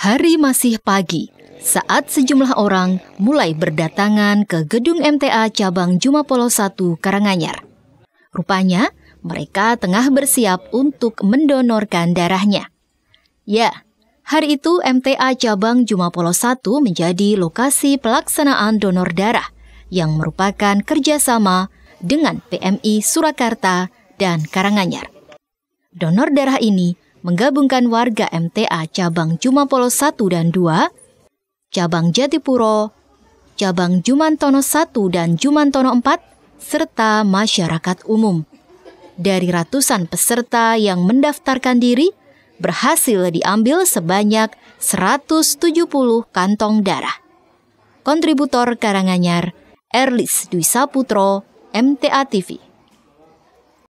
Hari masih pagi saat sejumlah orang mulai berdatangan ke gedung MTA cabang Jumapolo 1 Karanganyar. Rupanya mereka tengah bersiap untuk mendonorkan darahnya. Ya, hari itu MTA cabang Jumapolo 1 menjadi lokasi pelaksanaan donor darah yang merupakan kerjasama dengan PMI Surakarta dan Karanganyar. Donor darah ini menggabungkan warga MTA cabang Jumapolo 1 dan 2, cabang Jatipuro, cabang Jumantono 1 dan Jumantono 4, serta masyarakat umum. Dari ratusan peserta yang mendaftarkan diri, berhasil diambil sebanyak 170 kantong darah. Kontributor Karanganyar, Erlis Dwi Saputro, MTA TV.